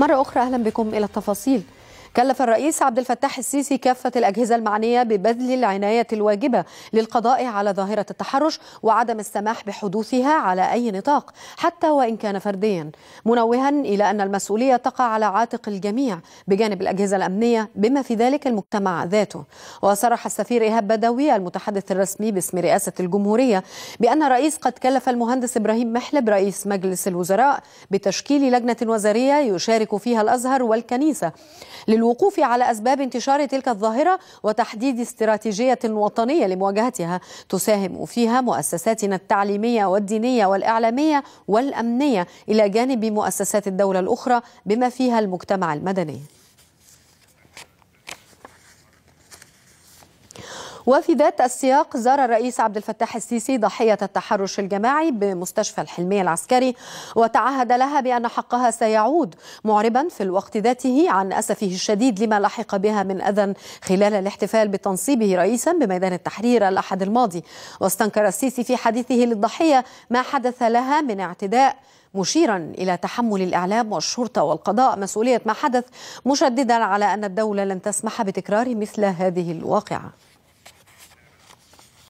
مرة أخرى أهلا بكم إلى التفاصيل كلف الرئيس عبد الفتاح السيسي كافة الأجهزة المعنية ببذل العناية الواجبة للقضاء على ظاهرة التحرش وعدم السماح بحدوثها على أي نطاق حتى وإن كان فرديا منوها إلى أن المسؤولية تقع على عاتق الجميع بجانب الأجهزة الأمنية بما في ذلك المجتمع ذاته وصرح السفير إيهاب بدوي المتحدث الرسمي باسم رئاسة الجمهورية بأن الرئيس قد كلف المهندس إبراهيم محلب رئيس مجلس الوزراء بتشكيل لجنة وزارية يشارك فيها الأزهر والكنيسة للوقوف على أسباب انتشار تلك الظاهرة وتحديد استراتيجية وطنية لمواجهتها تساهم فيها مؤسساتنا التعليمية والدينية والإعلامية والأمنية إلى جانب مؤسسات الدولة الأخرى بما فيها المجتمع المدني وفي ذات السياق زار الرئيس عبد الفتاح السيسي ضحية التحرش الجماعي بمستشفى الحلمية العسكري وتعهد لها بأن حقها سيعود معربا في الوقت ذاته عن أسفه الشديد لما لحق بها من أذى خلال الاحتفال بتنصيبه رئيسا بميدان التحرير الأحد الماضي واستنكر السيسي في حديثه للضحية ما حدث لها من اعتداء مشيرا الى تحمل الاعلام والشرطه والقضاء مسؤوليه ما حدث مشددا على ان الدوله لن تسمح بتكرار مثل هذه الواقعه